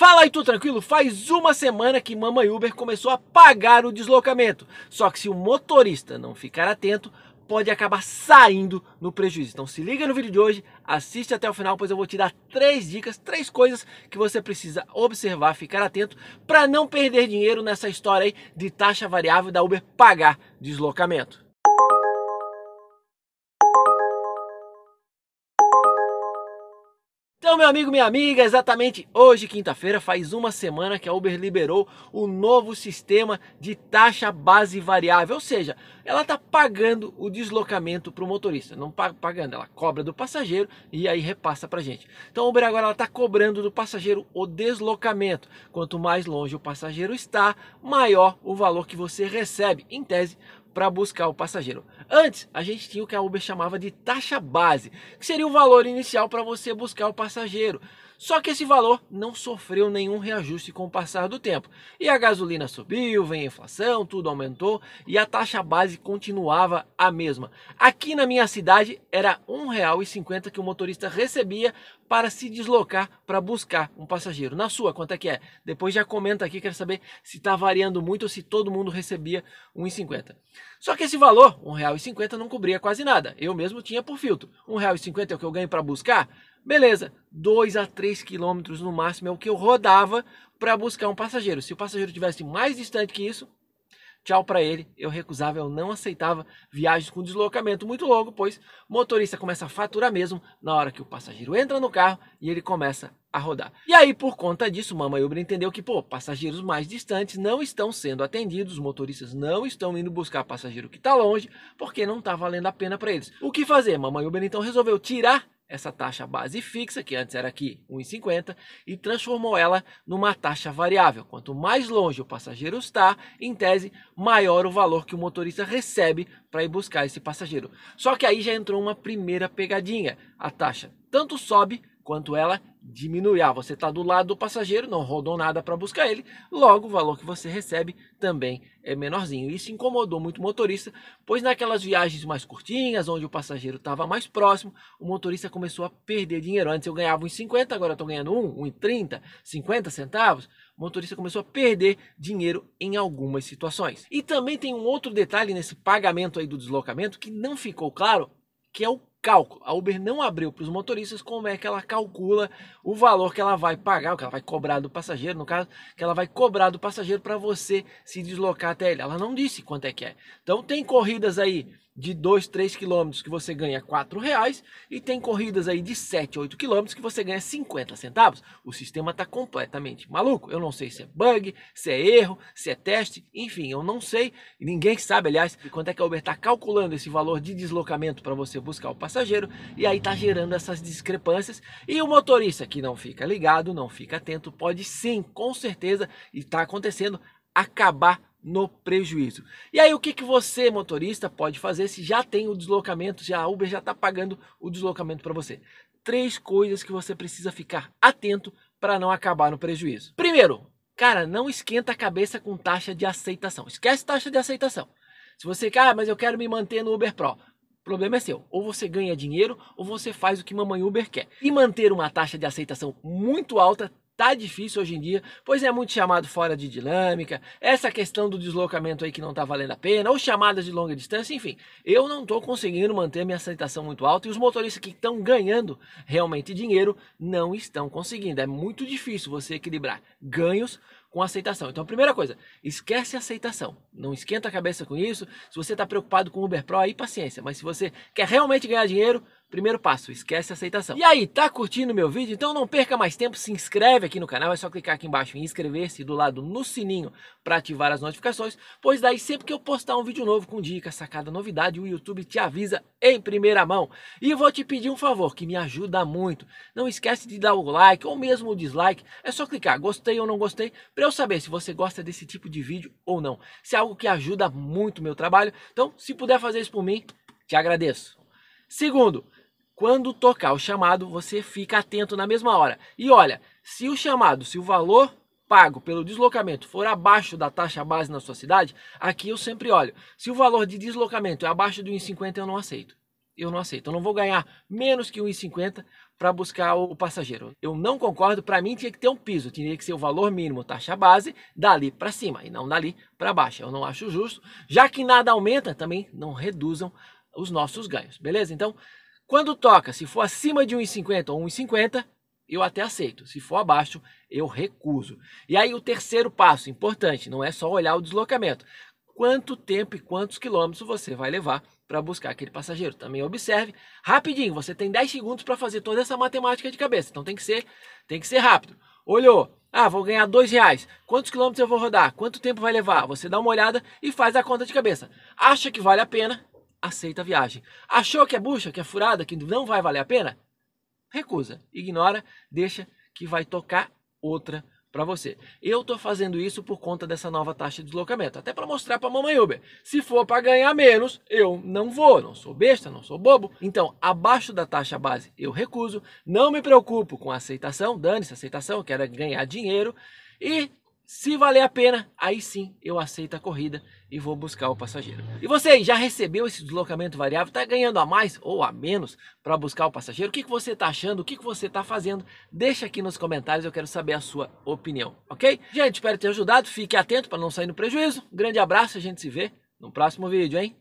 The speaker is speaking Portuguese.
Fala aí, tu tranquilo? Faz uma semana que Mama Uber começou a pagar o deslocamento. Só que se o motorista não ficar atento, pode acabar saindo no prejuízo. Então se liga no vídeo de hoje, assiste até o final, pois eu vou te dar três dicas, três coisas que você precisa observar, ficar atento para não perder dinheiro nessa história aí de taxa variável da Uber pagar deslocamento. Então, meu amigo, minha amiga, exatamente hoje, quinta-feira, faz uma semana que a Uber liberou o novo sistema de taxa base variável, ou seja, ela está pagando o deslocamento para o motorista. Não pagando, ela cobra do passageiro e aí repassa para a gente. Então a Uber agora está cobrando do passageiro o deslocamento. Quanto mais longe o passageiro está, maior o valor que você recebe, em tese, para buscar o passageiro. Antes, a gente tinha o que a Uber chamava de taxa base, que seria o valor inicial para você buscar o passageiro. Só que esse valor não sofreu nenhum reajuste com o passar do tempo. E a gasolina subiu, vem a inflação, tudo aumentou e a taxa base continuava a mesma. Aqui na minha cidade era R$ 1,50 que o motorista recebia para se deslocar para buscar um passageiro. Na sua, quanto é que é? Depois já comenta aqui, quero saber se está variando muito ou se todo mundo recebia 1,50. Só que esse valor, R$ 1,50, não cobria quase nada. Eu mesmo tinha por filtro. R$ 1,50 é o que eu ganho para buscar? Beleza, 2 a 3 quilômetros no máximo é o que eu rodava para buscar um passageiro. Se o passageiro tivesse mais distante que isso, tchau para ele. Eu recusava, eu não aceitava viagens com deslocamento muito longo, pois motorista começa a faturar mesmo na hora que o passageiro entra no carro e ele começa a rodar. E aí, por conta disso, Mamãe Uber entendeu que, pô, passageiros mais distantes não estão sendo atendidos, motoristas não estão indo buscar passageiro que está longe, porque não está valendo a pena para eles. O que fazer? Mamãe Uber então resolveu tirar essa taxa base fixa, que antes era aqui 1,50, e transformou ela numa taxa variável. Quanto mais longe o passageiro está, em tese, maior o valor que o motorista recebe para ir buscar esse passageiro. Só que aí já entrou uma primeira pegadinha. A taxa tanto sobe quanto ela diminui. Ah, você está do lado do passageiro, não rodou nada para buscar ele, logo o valor que você recebe também é menorzinho. Isso incomodou muito o motorista, pois naquelas viagens mais curtinhas, onde o passageiro estava mais próximo, o motorista começou a perder dinheiro. Antes eu ganhava uns 50, agora estou ganhando 1, 1,30, 50 centavos. O motorista começou a perder dinheiro em algumas situações. E também tem um outro detalhe nesse pagamento aí do deslocamento que não ficou claro, que é o cálculo. A Uber não abriu para os motoristas como é que ela calcula o valor que ela vai pagar, o que ela vai cobrar do passageiro, no caso, que ela vai cobrar do passageiro para você se deslocar até ele. Ela não disse quanto é que é. Então tem corridas aí de 2, 3 quilômetros que você ganha 4 reais e tem corridas aí de 7, 8 quilômetros que você ganha 50 centavos. O sistema está completamente maluco. Eu não sei se é bug, se é erro, se é teste, enfim, eu não sei. Ninguém sabe, aliás, quanto é que a Uber está calculando esse valor de deslocamento para você buscar o passageiro e aí está gerando essas discrepâncias. E o motorista que não fica ligado, não fica atento, pode sim, com certeza, e está acontecendo, acabar no prejuízo. E aí o que, que você, motorista, pode fazer se já tem o deslocamento, se a Uber já está pagando o deslocamento para você? Três coisas que você precisa ficar atento para não acabar no prejuízo. Primeiro, cara, não esquenta a cabeça com taxa de aceitação. Esquece taxa de aceitação. Se você, cara, ah, mas eu quero me manter no Uber Pro. problema é seu. Ou você ganha dinheiro, ou você faz o que mamãe Uber quer. E manter uma taxa de aceitação muito alta tá difícil hoje em dia, pois é muito chamado fora de dinâmica, essa questão do deslocamento aí que não tá valendo a pena, ou chamadas de longa distância, enfim, eu não tô conseguindo manter minha aceitação muito alta e os motoristas que estão ganhando realmente dinheiro não estão conseguindo. É muito difícil você equilibrar ganhos com aceitação. Então, a primeira coisa, esquece a aceitação. Não esquenta a cabeça com isso. Se você está preocupado com o Uber Pro, aí paciência. Mas se você quer realmente ganhar dinheiro, Primeiro passo, esquece a aceitação. E aí, tá curtindo meu vídeo? Então não perca mais tempo, se inscreve aqui no canal, é só clicar aqui embaixo em inscrever-se do lado no sininho para ativar as notificações, pois daí sempre que eu postar um vídeo novo com dica, sacada, novidade, o YouTube te avisa em primeira mão. E vou te pedir um favor que me ajuda muito. Não esquece de dar o like ou mesmo o dislike, é só clicar gostei ou não gostei para eu saber se você gosta desse tipo de vídeo ou não. Se é algo que ajuda muito o meu trabalho, então se puder fazer isso por mim, te agradeço. Segundo, quando tocar o chamado, você fica atento na mesma hora. E olha, se o chamado, se o valor pago pelo deslocamento for abaixo da taxa base na sua cidade, aqui eu sempre olho. Se o valor de deslocamento é abaixo de 1,50, eu não aceito. Eu não aceito. Eu não vou ganhar menos que 1,50 para buscar o passageiro. Eu não concordo. Para mim, tinha que ter um piso. Tinha que ser o valor mínimo, taxa base, dali para cima e não dali para baixo. Eu não acho justo. Já que nada aumenta, também não reduzam os nossos ganhos. Beleza? Então, quando toca, se for acima de 1,50 ou 1,50, eu até aceito. Se for abaixo, eu recuso. E aí o terceiro passo, importante, não é só olhar o deslocamento. Quanto tempo e quantos quilômetros você vai levar para buscar aquele passageiro? Também observe rapidinho, você tem 10 segundos para fazer toda essa matemática de cabeça. Então tem que ser, tem que ser rápido. Olhou, ah, vou ganhar dois reais. Quantos quilômetros eu vou rodar? Quanto tempo vai levar? Você dá uma olhada e faz a conta de cabeça. Acha que vale a pena? aceita a viagem. Achou que é bucha, que é furada, que não vai valer a pena? Recusa, ignora, deixa que vai tocar outra para você. Eu tô fazendo isso por conta dessa nova taxa de deslocamento, até para mostrar para mamãe Uber. Se for para ganhar menos, eu não vou, não sou besta, não sou bobo. Então, abaixo da taxa base, eu recuso, não me preocupo com aceitação, dane-se aceitação, eu quero é ganhar dinheiro. E se valer a pena, aí sim eu aceito a corrida e vou buscar o passageiro. E você já recebeu esse deslocamento variável? Está ganhando a mais ou a menos para buscar o passageiro? O que, que você está achando? O que, que você está fazendo? Deixa aqui nos comentários, eu quero saber a sua opinião, ok? Gente, espero ter ajudado. Fique atento para não sair no prejuízo. grande abraço, a gente se vê no próximo vídeo, hein?